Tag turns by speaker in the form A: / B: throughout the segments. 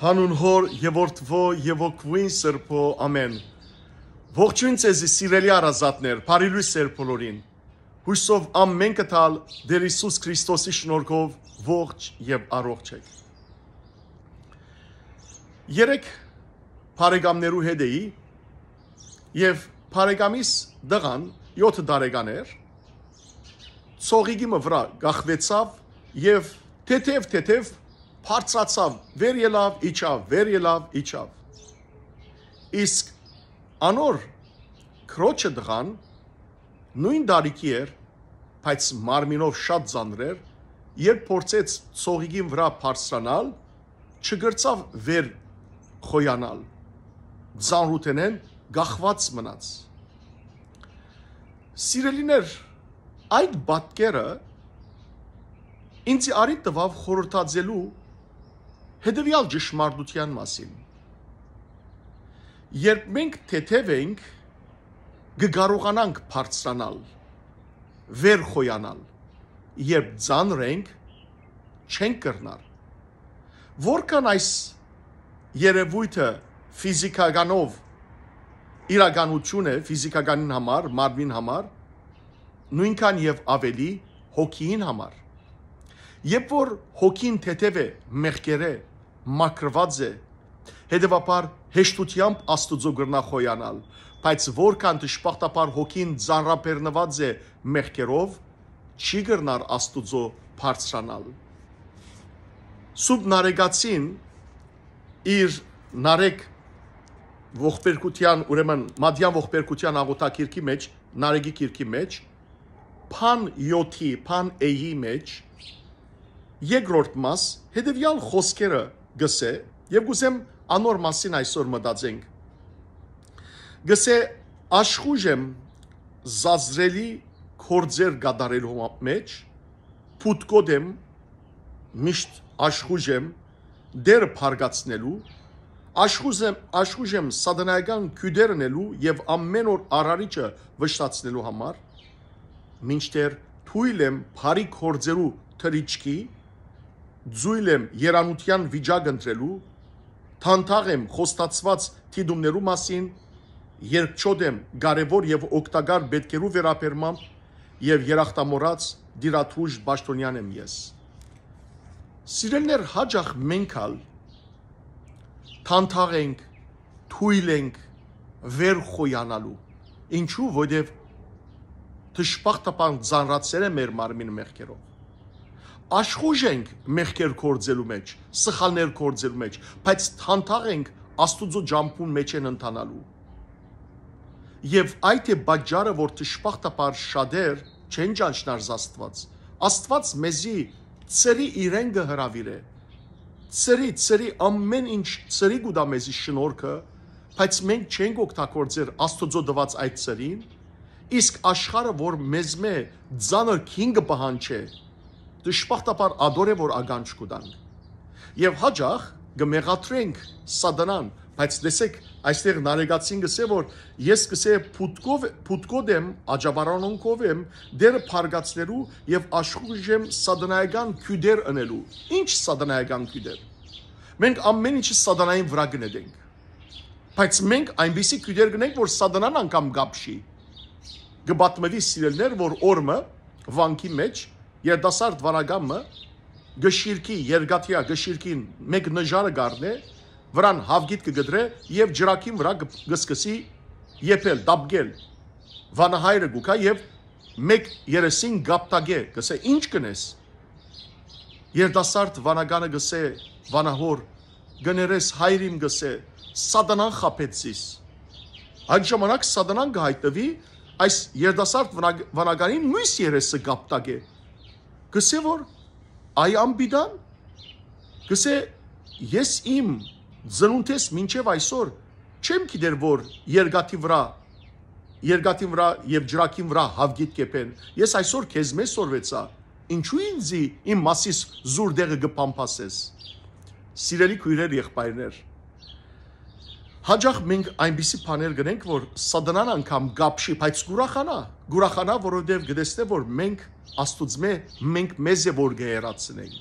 A: հանուն հոր եւ որդվո եւ օգվին սրբո ամեն ողջույն ցեզ սիրելի արազատներ բարի սերբոլորին հույսով ամեն կտալ դեր Հիսուս Քրիստոսի շնորհքով ողջ եւ առողջ եք երեք բարեկամներու հետ էի եւ բարեկամիս դղան 7 տարեկան էր ցողիկի մվրա գախվեցավ եւ թեթև թեթև Փարծացավ, վեր ելավ, իջավ, վեր ելավ, իջավ։ Իսկ անոր քրոջը դղան նույն դարիքի էր, բայց մարմինով շատ ծանր էր, երբ փորձեց ծողիկին վրա բարձրանալ, չգրծավ վեր խոյանալ։ Ծանրութենեն գախված մնաց։ Սիրելիներ, այդ բատկերը ինձ արի տվավ խորհրդածելու հետևյալ ճշմարտության մասին։ Երբ մենք թեթև ենք, կկարողանանք բարձրանալ, վեր խոյանալ։ Երբ ծանր ենք, չենք կրնար։ Որքան այս երևույթը ֆիզիկականով իրականություն է ֆիզիկականին համար, մարմին համար, նույնքան եւ ավելի հոգին համար։ Երբ որ հոգին թեթև է, մեղքեր է, մակրված է հետևաբար հեշտությամբ աստուծո գրնախոյանալ բայց որքան դժբախտաբար հոգին ծանրաբեռնված է մեղքերով չի գրնար աստուծո բարձրանալ սուբնարեգացին իր նարեկ ողբերգության ուրեմն մադյան ողբերգության աղոթակիրքի մեջ նարեգի կիրքի մեջ փան 7-ի, փան 8-ի մեջ երկրորդ մաս հետևյալ խոսքերը գսե եւ գուցեմ անոր մասին այսօր մտածենք։ Գսե աշխուժեմ զազրելի կորձեր գադարելու մեջ փուտկոդեմ միշտ աշխուժեմ դեր փարգացնելու աշխուժեմ աշխուժեմ սադանայական քյուդերնելու եւ ամեն օր արարիչը վշտացնելու համար մինչդեռ թույլ եմ բարի կորձերու թրիճկի ձույլ եմ երանության վիճակ ընտրելու, թանթաղ եմ խոստացված թիդումներու մասին, երկչոտ եմ կարևոր եւ օգտակար բետկերու վերաբերմամբ եւ երախտամորած դիրաթուժ Բաշտոնյան եմ ես։ Սիրելներ հաջախ մենքալ թանթաղ ենք, թույլ ենք վեր խոյանալու։ Ինչու, որովհետև թշպախտապան ձանրացել է մեր մարմին մեղքերով աշխույժ ենք մեղքեր կործելու մեջ, սխալներ կործելու մեջ, բայց թանթաղ ենք աստուծո ջամփուն մեջ են ընթանալու։ Եվ այդ է բաժարը, որ ճշփախտապար շադեր չեն ճանչնար Աստված։ Աստված մեզի ծերի իրեն գհրավիրե։ Ծերի, ծերի ամեն ինչ ծերի գուտա մեզի շնորհքը, բայց մենք չենք օգտագործեր Աստուծո դված այդ ծերին, իսկ աշխարը, որ մեզ մե ցանր քինգը պահանջե, դժբախտաբար ադորևոր ագանջ կուտան։ Եվ հաջախ գմեղատրենք սադանան, բայց լսեք, այստեղ նարեգացին գսե որ ես գսե փուտկով փուտկոդ եմ աջաբարանոնքով եմ դեր փարգացնելու եւ աշխուժ եմ սադանայական քյուդեր ընելու։ Ինչ սադանայական քյուդեր։ Մենք ամեն ինչը սադանային վրա գնենք։ Բայց մենք այնպեսի քյուդեր գնենք, որ սադանան անգամ գապշի։ Գբատմելի սիրելներ, որ օրը վանկի մեջ երդասարդ վարագամը գշիրկի երգաթիա գշիրկին մեկ նժարը գառնե վրան հավգիտ կգդրե եւ ջրակին վրա գսկսի եփել դաբգել վանահայրը գուկա եւ մեկ երեսին գապտագե գսե ինչ կնես երդասարդ վանագանը գսե վանահոր գներես հայրիմ գսե սադանան խապեցիս այդ ժամանակ սադանան գահիտվի այս երդասարդ վանագանին մույս երեսը գապտագե գսե որ այ ամբիդան գսե ես իմ ծնունդես մինչև այսօր չեմ գիտեր որ երգատի վրա երգատի վրա եւ ջրակի վրա հավգիտ կեպեն ես այսօր քեզ մեզ սորվեցա ինչու ինձի իմ մասիս զուր դեղը գփամփասես սիրելի քույրեր եղբայրներ հաջող մենք այնպիսի բաներ գնենք, որ սադանան անգամ գապշի, բայց գուրախանա, գուրախանա, որովհետև գտեսնե որ մենք աստուծմե մենք մեզ է որ գերացնենք։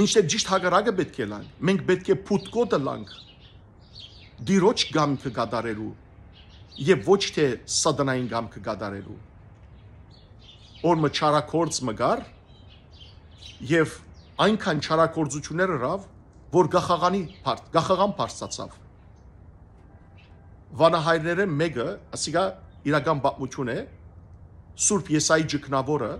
A: Մինչդեռ ճիշտ հագարակը պետք է լանք, մենք պետք է փուտկոտը լանք։ Դիրոջ գամքը գադարելու եւ ոչ թե սադանային գամքը գադարելու։ Որ մը չարակորց մգար եւ այնքան չարակորձությունները հավ որ գախաղանի հարց, գախաղան բարձացավ։ Վանահայրները մեկը, ասիկա իրական պատմություն է, Սուրբ Եսայի ճգնավորը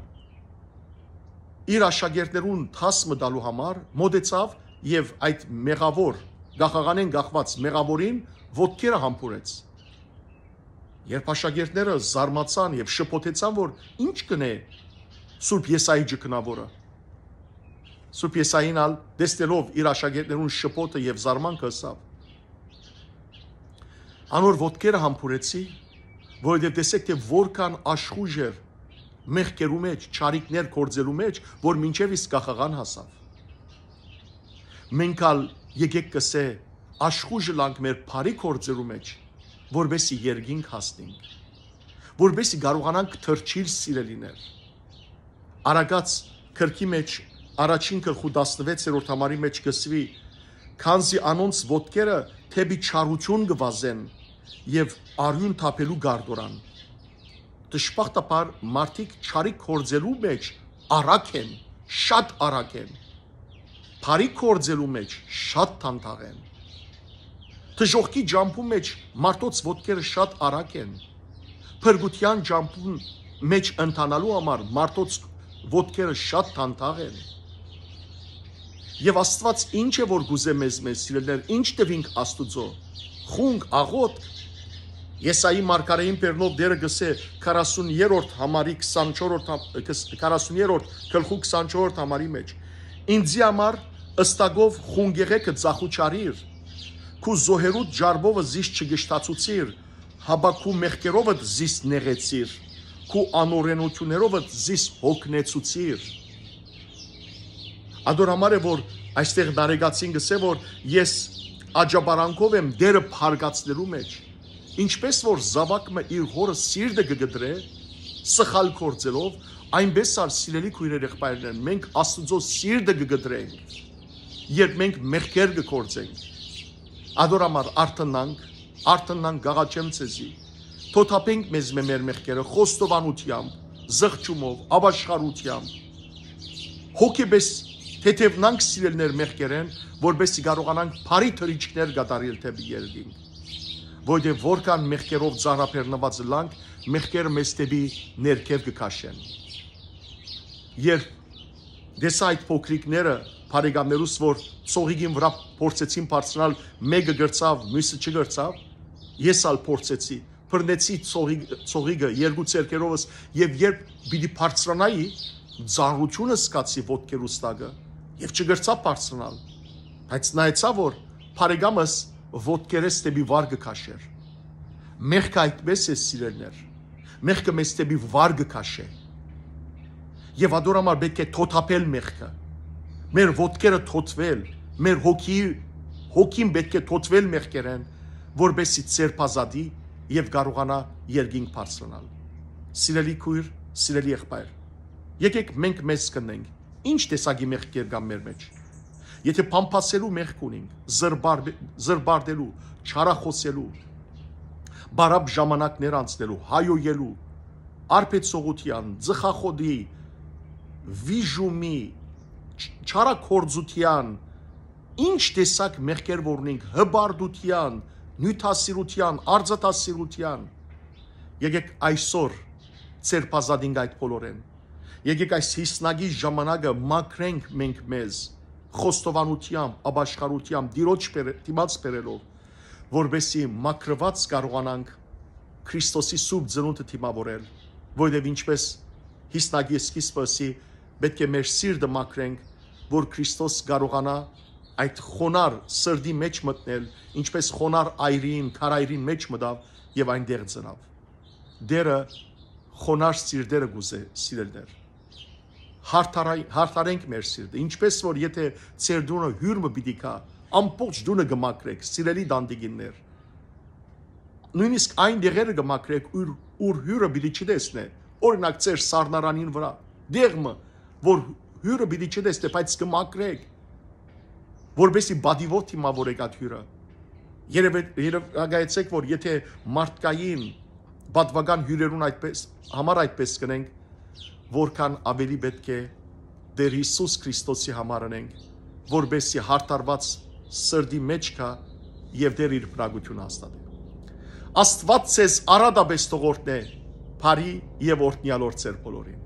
A: իր աշակերտներուն թասմը տալու համար մոտեցավ եւ այդ մեղավոր գախաղանեն գախված մեղավորին ոդկերը համբուրեց։ Երբ աշակերտները զարմացան եւ շփոթեցան, որ ինչ կնե Սուրբ Եսայի ճգնավորը, Սուրբ Եսային ալ դեստելով իր աշակերտներուն շփոթը եւ զարմանքը հսավ։ Անոր ոդկերը համբուրեցի, որովհետեւ տեսեք թե որքան աշխուժ էր մեղքերու մեջ, ճարիկներ կորձելու մեջ, որ մինչև իսկ կախաղան հասավ։ Մենք ալ եկեք կսե աշխուժը լանք մեր բարի կորձելու մեջ, որբեսի երգինք հասնենք, որբեսի կարողանանք թրջիլ սիրելիներ։ Արագած քրքի մեջ առաջին գլխու 16-րդ համարի մեջ գսվի. «Քանզի անոնց ոտքերը թեպի չարություն գվազեն եւ արյուն թափելու գարդորան»։ Դժբախտաբար մարդիկ չարի կորձելու մեջ արակ են, շատ արակ են։ Բարի կորձելու մեջ շատ թանթաղ են։ Թժողքի ջամփու մեջ մարդոց ոտքերը շատ արակ են։ Փրկության ջամփուն մեջ ընթանալու համար մարդոց ոտքերը շատ թանթաղ են։ Եվ Աստված ինչ է որ գուզե մեզ մեզ սիրելներ, ինչ տվինք Աստուծո։ Խունգ, աղոտ։ Եսայի մարգարեին Պերնով դերը գսե 40-րդ համարի 24-րդ 40-րդ գլխու 24-րդ համարի մեջ։ Ինձի համար ըստագով խունգ եղեքը ծախուչարիր։ Քու զոհերուտ ջարբովը զիս չգշտացուցիր, հաբակու մեղքերովը զիս նեղեցիր, քու անօրենություներովը զիս հոգնեցուցիր։ Ադոր համար է որ այստեղ նարեգացին գսե որ ես աջաբարանքով եմ դերը փարգացնելու մեջ։ Ինչպես որ զավակը իր հորը սիրտը գգդրե սխալ կործելով, այնպես ար սիրելի քույրեր եղբայրներ, մենք Աստծո սիրտը գգդրենք։ Երբ մենք մեղքեր գործենք, ադոր համար արտնանք, արտնանք գաղաչեմ ցեզի։ Թոթափենք մեզ մեր մեղքերը խոստովանությամբ, զղջումով, աբաշխարությամբ հոգեբես Թեթևնանք սիրելներ մեղկերեն, որբեսի կարողանանք բարի թրիչքներ կատարել թեպի երկինք։ Որտե դե որքան մեղկերով ծանրաբեռնված լանք, մեղկերը մեզ թեպի ներքև կքաշեն։ Երբ դես այդ փոքրիկները բարեկամներուս որ ծողիկին վրա փորձեցին բարձրանալ, մեկը գրծավ, մյուսը չգրծավ, ես ալ փորձեցի բռնեցի ծողիկը երկու ցերկերովս եւ երբ պիտի բարձրանայի ծառությունը սկացի ոդկերուստակը եւ չգրծա բարձրանալ։ Բայց նայեցա, որ Փարեգամս ոդկերես տեպի վարգը քաշեր։ Մեղքը այդպես է սիրելներ։ Մեղքը մեզ տեպի վարգը քաշե։ Եվ ադորամար պետք է թոթափել մեղքը։ Մեր ոդկերը թոթվել, մեր հոգի հոգին պետք է թոթվել մեղքերեն, որբեսի ծերփազադի եւ կարողանա երկինք բարձրանալ։ Սիրելի քույր, սիրելի եղբայր։ Եկեք մենք մեզ կնենք ինչ տեսակի մեղք կեր կա մեր մեջ։ Եթե փամփասելու մեղք ունենք, զրբար զրբարդելու, չարախոսելու, բարապ ժամանակներ անցնելու, հայոյելու, արփետ սողության, ծխախոդի, վիժումի, չարակորձության, ինչ տեսակ մեղքեր որնենք, հբարդության, նյութասիրության, արձատասիրության։ Եկեք այսօր ծերփազադինք այդ բոլորեն։ Եկեք այս հիսնագի ժամանակը մաքրենք մենք մեզ խոստովանությամբ, աբաշխարությամբ, դիրոջ դիմաց բերելով, որբեսի մաքրված կարողանանք Քրիստոսի սուրբ ծնունդը դիմավորել, որովհետև ինչպես հիսնագի սկիզբսի պետք է մեր սիրտը մաքրենք, որ Քրիստոս կարողանա այդ խոնար սրդի մեջ մտնել, ինչպես խոնար այրին, քարայրին մեջ մտավ եւ այնտեղ ծնավ։ Դերը խոնար սիրտերը գուզե սիրելներ հարթարենք մեր սիրտը, ինչպես որ եթե ծեր դունը հյուրմը պիտի կա, ամբողջ դունը գմակրեք, սիրելի դանդիգիններ։ Նույնիսկ այն դեղերը գմակրեք, ուր ուր հյուրը պիտի չտեսնե, օրինակ ծեր սառնարանին վրա, դեղը, որ հյուրը պիտի չտեսնե, բայց գմակրեք, որբեսի բադիվոտ հիմավորեք այդ հյուրը։ Երևի երևակայեցեք, որ եթե մարդկային պատվական հյուրերուն այդպես համար այդպես կնենք, որքան ավելի պետք է Տեր Հիսուս Քրիստոսի համար անենք, որբեսի հարտարված սրդի մեջ կա եւ Տեր իր բրագությունը հաստատի։ Աստված ցես արադաբես թողորտներ, բարի եւ օրտնյալ օր ծեր բոլորին։